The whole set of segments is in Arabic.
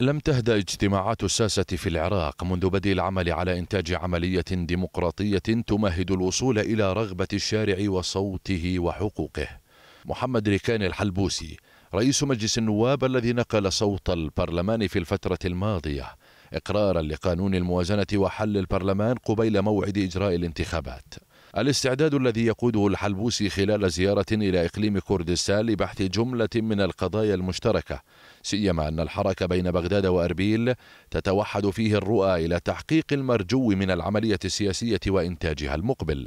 لم تهدأ اجتماعات الساسة في العراق منذ بدء العمل على إنتاج عملية ديمقراطية تمهد الوصول إلى رغبة الشارع وصوته وحقوقه محمد ريكان الحلبوسي رئيس مجلس النواب الذي نقل صوت البرلمان في الفترة الماضية إقرارا لقانون الموازنة وحل البرلمان قبيل موعد إجراء الانتخابات الاستعداد الذي يقوده الحلبوسي خلال زيارة إلى إقليم كردستان لبحث جملة من القضايا المشتركة سيما أن الحركة بين بغداد وأربيل تتوحد فيه الرؤى إلى تحقيق المرجو من العملية السياسية وإنتاجها المقبل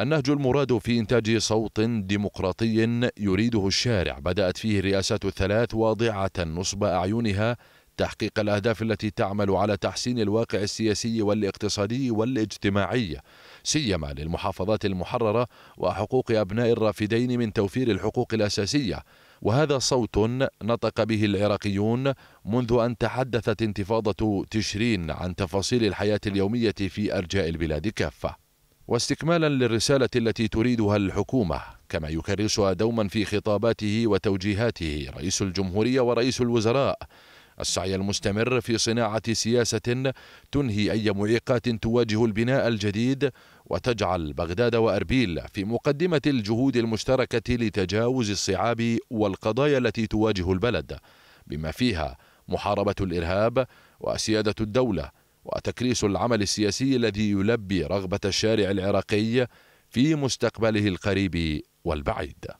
النهج المراد في إنتاج صوت ديمقراطي يريده الشارع بدأت فيه الرئاسات الثلاث واضعة نصب أعينها تحقيق الأهداف التي تعمل على تحسين الواقع السياسي والاقتصادي والاجتماعي سيما للمحافظات المحررة وحقوق أبناء الرافدين من توفير الحقوق الأساسية وهذا صوت نطق به العراقيون منذ أن تحدثت انتفاضة تشرين عن تفاصيل الحياة اليومية في أرجاء البلاد كافة واستكمالا للرسالة التي تريدها الحكومة كما يكرسها دوما في خطاباته وتوجيهاته رئيس الجمهورية ورئيس الوزراء السعي المستمر في صناعة سياسة تنهي أي معيقات تواجه البناء الجديد وتجعل بغداد وأربيل في مقدمة الجهود المشتركة لتجاوز الصعاب والقضايا التي تواجه البلد بما فيها محاربة الإرهاب وسيادة الدولة وتكريس العمل السياسي الذي يلبي رغبة الشارع العراقي في مستقبله القريب والبعيد